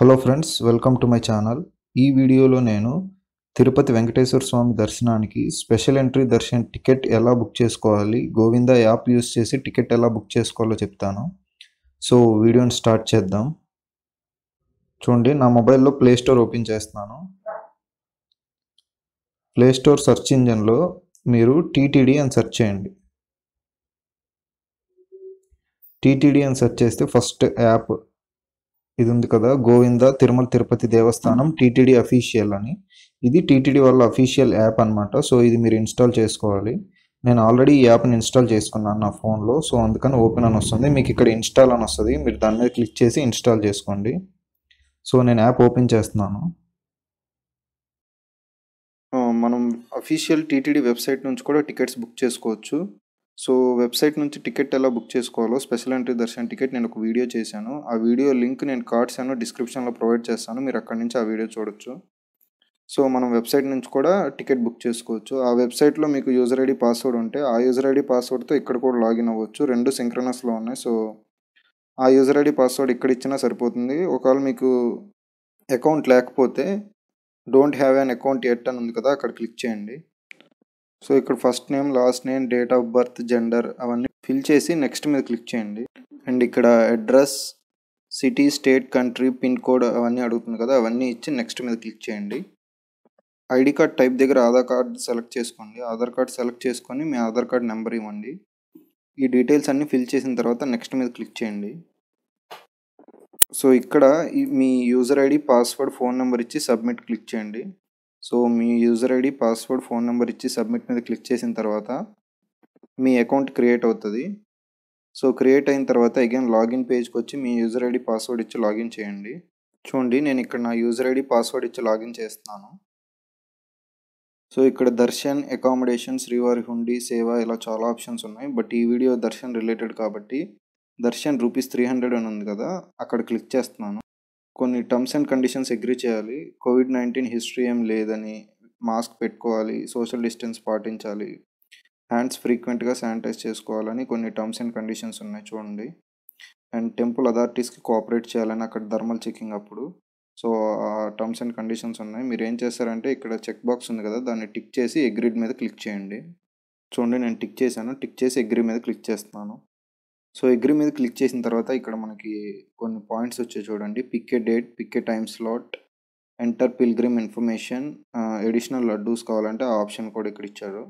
hello friends welcome to my channel ఈ వీడియోలో నేను తిరుపతి వెంకటేశ్వర స్వామి దర్శనానికి స్పెషల్ ఎంట్రీ దర్శన్ టికెట్ ఎలా బుక్ చేసుకోవాలి గోవింద యాప్ యూస్ చేసి టికెట్ ఎలా బుక్ చేసుకోవాలో చెప్తాను సో వీడియోని స్టార్ట్ చేద్దాం చూడండి నా మొబైల్లో ప్లే స్టోర్ ఓపెన్ చేస్తున్నాను ప్లే స్టోర్ సెర్చ్ ఇంజన్లో మీరు టీటీడీ అని సెర్చ్ చేయండి టీటీడీ అని సెర్చ్ చేస్తే ఫస్ట్ యాప్ ఇది ఉంది కదా గోవింద తిరుమల తిరుపతి దేవస్థానం టీటీడీ అఫీషియల్ అని ఇది టీటీడీ వాళ్ళ అఫీషియల్ యాప్ అనమాట సో ఇది మీరు ఇన్స్టాల్ చేసుకోవాలి నేను ఆల్రెడీ ఈ యాప్ని ఇన్స్టాల్ చేసుకున్నాను నా ఫోన్లో సో అందుకని ఓపెన్ అని వస్తుంది మీకు ఇక్కడ ఇన్స్టాల్ అని వస్తుంది మీరు దాని మీద క్లిక్ చేసి ఇన్స్టాల్ చేసుకోండి సో నేను యాప్ ఓపెన్ చేస్తున్నాను మనం అఫీషియల్ టీటీడీ వెబ్సైట్ నుంచి కూడా టికెట్స్ బుక్ చేసుకోవచ్చు సో వెబ్సైట్ నుంచి టికెట్ ఎలా బుక్ చేసుకోవాలో స్పెషల్ ఎంట్రీ దర్శన్ టికెట్ నేను ఒక వీడియో చేశాను ఆ వీడియో లింక్ నేను కార్డ్స్ అను డిస్క్రిప్షన్లో ప్రొవైడ్ చేస్తాను మీరు అక్కడి నుంచి ఆ వీడియో చూడొచ్చు సో మనం వెబ్సైట్ నుంచి కూడా టికెట్ బుక్ చేసుకోవచ్చు ఆ వెబ్సైట్లో మీకు యూజర్ ఐడి పాస్వర్డ్ ఉంటే ఆ యూజర్ ఐడి పాస్వర్డ్తో ఇక్కడ కూడా లాగిన్ అవ్వచ్చు రెండు సింక్రనస్లో ఉన్నాయి సో ఆ యూజర్ ఐడి పాస్వర్డ్ ఇక్కడ ఇచ్చినా సరిపోతుంది ఒకవేళ మీకు అకౌంట్ లేకపోతే don't have an account yet అని ఉంది కదా అక్కడ క్లిక్ చేయండి సో ఇక్కడ first name last name date of birth gender అవన్నీ ఫిల్ చేసి నెక్స్ట్ మీద క్లిక్ చేయండి అండ్ ఇక్కడ address city state country pin code అవన్నీ అడుగుతుంది కదా అవన్నీ ఇచ్చి నెక్స్ట్ మీద క్లిక్ చేయండి ఐడి కార్డ్ టైప్ దగ్గర ఆధార్ కార్డ్ సెలెక్ట్ చేసుకోండి ఆధార్ కార్డ్ సెలెక్ట్ చేసుకొని మీ ఆధార్ కార్డ్ నెంబర్ ఇవ్వండి ఈ డీటెయిల్స్ అన్నీ ఫిల్ చేసిన తర్వాత నెక్స్ట్ మీద క్లిక్ చేయండి సో ఇక్కడ మీ user ID password phone number ఇచ్చి సబ్మిట్ క్లిక్ చేయండి సో మీ user ID password phone number ఇచ్చి సబ్మిట్ మీద క్లిక్ చేసిన తర్వాత మీ అకౌంట్ క్రియేట్ అవుతుంది సో క్రియేట్ అయిన తర్వాత అగైన్ లాగిన్ పేజ్కి వచ్చి మీ యూజర్ ఐడి పాస్వర్డ్ ఇచ్చి లాగిన్ చేయండి చూడండి నేను ఇక్కడ నా యూజర్ ఐడి పాస్వర్డ్ ఇచ్చి లాగిన్ చేస్తున్నాను సో ఇక్కడ దర్శన్ అకామిడేషన్ శ్రీవారి హుండీ సేవ ఇలా చాలా ఆప్షన్స్ ఉన్నాయి బట్ ఈ వీడియో దర్శన్ రిలేటెడ్ కాబట్టి దర్శన్ రూపీస్ త్రీ హండ్రెడ్ అని ఉంది కదా అక్కడ క్లిక్ చేస్తున్నాను కొన్ని టర్మ్స్ అండ్ కండిషన్స్ అగ్రీ చేయాలి కోవిడ్ నైన్టీన్ హిస్టరీ ఏం లేదని మాస్క్ పెట్టుకోవాలి సోషల్ డిస్టెన్స్ పాటించాలి హ్యాండ్స్ ఫ్రీక్వెంట్గా శానిటైజ్ చేసుకోవాలని కొన్ని టర్మ్స్ అండ్ కండిషన్స్ ఉన్నాయి చూడండి అండ్ టెంపుల్ అథారిటీస్కి కోఆపరేట్ చేయాలని అక్కడ థర్మల్ చెకింగ్ అప్పుడు సో ఆ టర్మ్స్ అండ్ కండిషన్స్ ఉన్నాయి మీరు ఏం చేస్తారంటే ఇక్కడ చెక్ బాక్స్ ఉంది కదా దాన్ని టిక్ చేసి అగ్రీడ్ మీద క్లిక్ చేయండి చూడండి నేను టిక్ చేశాను టిక్ చేసి అగ్రీ మీద క్లిక్ చేస్తున్నాను సో అగ్రి మీద క్లిక్ చేసిన తర్వాత ఇక్కడ మనకి కొన్ని పాయింట్స్ వచ్చాయి చూడండి pick a date pick a time slot enter pilgrim information additional laddus కావాలంటే ఆ ఆప్షన్ కూడా ఇక్కడ ఇచ్చారు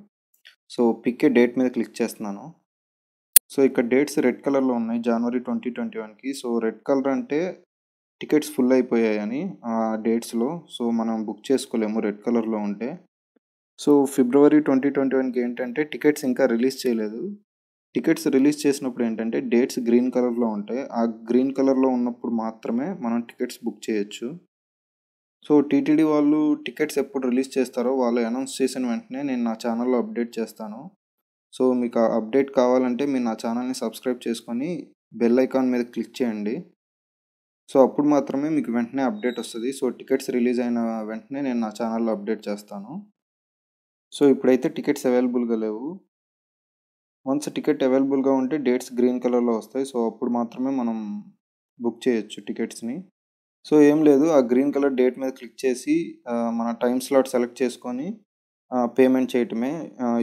సో పిక్కే డేట్ మీద క్లిక్ చేస్తున్నాను సో ఇక్కడ డేట్స్ రెడ్ కలర్లో ఉన్నాయి జనవరి ట్వంటీ ట్వంటీ వన్కి సో రెడ్ కలర్ అంటే టికెట్స్ ఫుల్ అయిపోయాయని ఆ డేట్స్లో సో మనం బుక్ చేసుకోలేము రెడ్ కలర్లో ఉంటే సో ఫిబ్రవరి ట్వంటీ ట్వంటీ వన్కి ఏంటంటే టికెట్స్ ఇంకా రిలీజ్ చేయలేదు టికెట్స్ రిలీజ్ చేసినప్పుడు ఏంటంటే డేట్స్ గ్రీన్ కలర్లో ఉంటాయి ఆ గ్రీన్ కలర్లో ఉన్నప్పుడు మాత్రమే మనం టికెట్స్ బుక్ చేయొచ్చు సో టీటీడీ వాళ్ళు టికెట్స్ ఎప్పుడు రిలీజ్ చేస్తారో వాళ్ళు అనౌన్స్ చేసిన వెంటనే నేను నా ఛానల్లో అప్డేట్ చేస్తాను సో మీకు అప్డేట్ కావాలంటే మీరు నా ఛానల్ని సబ్స్క్రైబ్ చేసుకొని బెల్ ఐకాన్ మీద క్లిక్ చేయండి సో అప్పుడు మాత్రమే మీకు వెంటనే అప్డేట్ వస్తుంది సో టికెట్స్ రిలీజ్ అయిన వెంటనే నేను నా ఛానల్లో అప్డేట్ చేస్తాను సో ఇప్పుడైతే టికెట్స్ అవైలబుల్గా లేవు వన్స్ టికెట్ అవైలబుల్గా ఉంటే డేట్స్ గ్రీన్ కలర్లో వస్తాయి సో అప్పుడు మాత్రమే మనం బుక్ చేయొచ్చు టికెట్స్ని సో ఏం లేదు ఆ గ్రీన్ కలర్ డేట్ మీద క్లిక్ చేసి మన టైం స్లాట్ సెలెక్ట్ చేసుకొని పేమెంట్ చేయటమే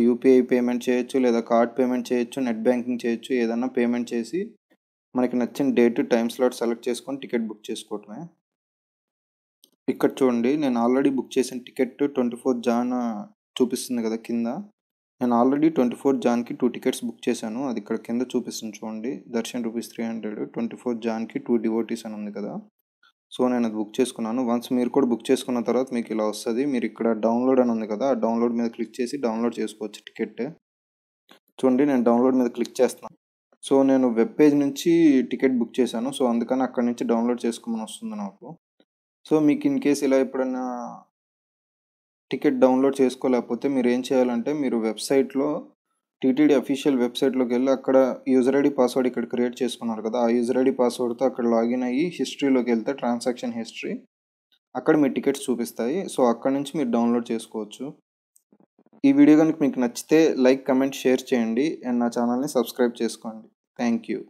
యూపీఐ పేమెంట్ చేయొచ్చు లేదా కార్డ్ పేమెంట్ చేయొచ్చు నెట్ బ్యాంకింగ్ చేయొచ్చు ఏదన్నా పేమెంట్ చేసి మనకి నచ్చిన డేట్ టైం స్లాట్ సెలెక్ట్ చేసుకొని టికెట్ బుక్ చేసుకోవటమే ఇక్కడ చూడండి నేను ఆల్రెడీ బుక్ చేసిన టికెట్ ట్వంటీ ఫోర్ జాన్ చూపిస్తుంది కదా కింద నేను ఆల్రెడీ ట్వంటీ ఫోర్ జాన్కి టూ టికెట్స్ బుక్ చేశాను అది ఇక్కడ కింద చూపిస్తుంది చూడండి darshan rupees three hundred twenty four జాన్కి టూ డివోటీస్ అని ఉంది కదా సో నేను అది బుక్ చేసుకున్నాను వన్స్ మీరు కూడా బుక్ చేసుకున్న తర్వాత మీకు ఇలా వస్తుంది మీరు ఇక్కడ డౌన్లోడ్ అని ఉంది కదా ఆ డౌన్లోడ్ మీద క్లిక్ చేసి డౌన్లోడ్ చేసుకోవచ్చు టికెట్ చూడండి నేను డౌన్లోడ్ మీద క్లిక్ చేస్తున్నాను సో నేను వెబ్ పేజ్ నుంచి టికెట్ బుక్ చేశాను సో అందుకని అక్కడ నుంచి డౌన్లోడ్ చేసుకోమని వస్తుంది నాకు సో మీకు ఇన్ కేస్ ఇలా ఎప్పుడైనా టికెట్ డౌన్లోడ్ చేసుకోలేకపోతే మీరు ఏం చేయాలంటే మీరు వెబ్సైట్లో టీటీడీ అఫీషియల్ వెబ్సైట్లోకి వెళ్ళి అక్కడ యూజర్ ఐడి పాస్వర్డ్ ఇక్కడ క్రియేట్ చేసుకున్నారు కదా ఆ యూజర్ ఐడి పాస్వర్డ్తో అక్కడ లాగిన్ అయ్యి హిస్టరీలోకి వెళ్తే ట్రాన్సాక్షన్ హిస్టరీ అక్కడ మీ టికెట్స్ చూపిస్తాయి సో అక్కడ నుంచి మీరు డౌన్లోడ్ చేసుకోవచ్చు ఈ వీడియో కనుక మీకు నచ్చితే లైక్ కమెంట్ షేర్ చేయండి అండ్ నా ఛానల్ని సబ్స్క్రైబ్ చేసుకోండి థ్యాంక్ యూ